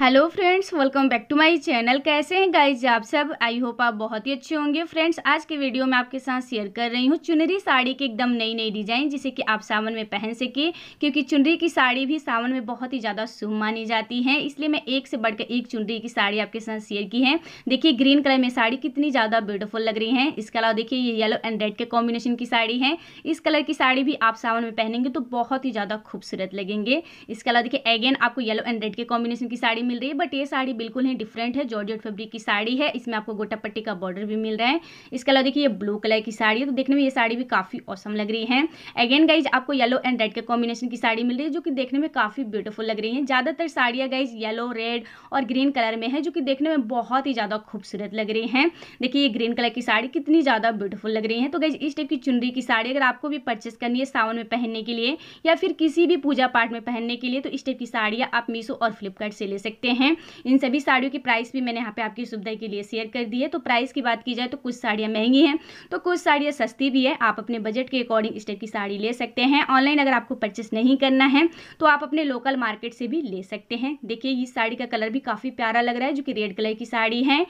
hello friends welcome back to my channel कैसे हैं guys आप सब आई होप आप बहुत ही अच्छे होंगे फ्रेंड्स आज के वीडियो में आपके साथ शेयर कर रही हूँ चुनरी साड़ी की एकदम नई नई डिजाइन जिसे कि आप सावन में पहन सके क्योंकि चुनरी की साड़ी भी सावन में बहुत ही ज़्यादा शुभ मानी जाती है इसलिए मैं एक से बढ़कर एक चुनरी की साड़ी आपके साथ शेयर की है देखिए ग्रीन कलर में साड़ी कितनी ज़्यादा ब्यूटीफुल लग रही है इसके अलावा देखिए ये येलो एंड रेड के कॉम्बिनेशन की साड़ी है इस कलर की साड़ी भी आप सावन में पहनेंगे तो बहुत ही ज़्यादा खूबसूरत लगेंगे इसके अलावा देखिए अगेन आपको येलो एंड रेड के कॉम्बिनेशन की साड़ी मिल रही है बट ये साड़ी बिल्कुल ही डिफरेंट है जॉर्जेट फैब्रिक की साड़ी है इसमें आपको गोटा पट्टी का बॉर्डर भी मिल रहा है इसके अलावा देखिए ये ब्लू कलर की साड़ी है तो देखने में ये साड़ी भी काफ़ी औसम लग रही है अगेन गाइज आपको येलो एंड रेड के कॉम्बिनेशन की साड़ी मिल रही है जो कि देखने में काफ़ी ब्यूटीफुल लग रही है ज़्यादातर साड़ियाँ गाइज येलो रेड और ग्रीन कलर में है जो कि देखने में बहुत ही ज़्यादा खूबसूरत लग रही है देखिए ये ग्रीन कलर की साड़ी कितनी ज़्यादा ब्यूटीफुल लग रही है तो गाइज इस टाइप की चुनरी की साड़ी अगर आपको भी परचेस करनी है सावन में पहनने के लिए या फिर किसी भी पूजा पाठ में पहनने के लिए तो इस टाइप की साड़ियाँ आप मीशो और फ्लिपकार्ट से ले सकते सकते हैं इन सभी साड़ियों की प्राइस भी मैंने यहाँ पे आपकी सुविधा के लिए शेयर कर दी है तो प्राइस की बात की जाए तो कुछ साड़ियाँ महंगी हैं तो कुछ साड़ियाँ सस्ती भी है आप अपने बजट के अकॉर्डिंग इस टाइप की साड़ी ले सकते हैं ऑनलाइन अगर आपको परचेस नहीं करना है तो आप अपने लोकल मार्केट से भी ले सकते हैं देखिए इस साड़ी का कलर भी काफ़ी प्यारा लग रहा है जो कि रेड कलर की साड़ी है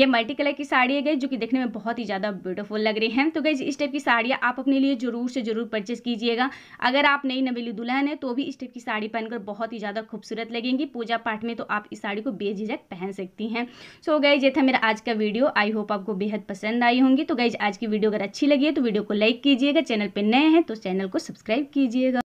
ये मल्टी कलर की साड़ी है गई जो कि देखने में बहुत ही ज़्यादा ब्यूटीफुल लग रही है तो गई इस टाइप की साड़ियाँ आप अपने लिए ज़रूर से ज़रूर परचेस कीजिएगा अगर आप नई नवेली दुल्हन है तो भी इस टाइप की साड़ी पहनकर बहुत ही ज़्यादा खूबसूरत लगेंगी पूजा पाठ में तो आप इस साड़ी को बेझिझक पहन सकती हैं सो गाइज ये था मेरा आज का वीडियो आई होप आपको बेहद पसंद आई होंगी तो गाइज आज की वीडियो अगर अच्छी लगी है तो वीडियो को लाइक कीजिएगा चैनल पर नए हैं तो चैनल को सब्सक्राइब कीजिएगा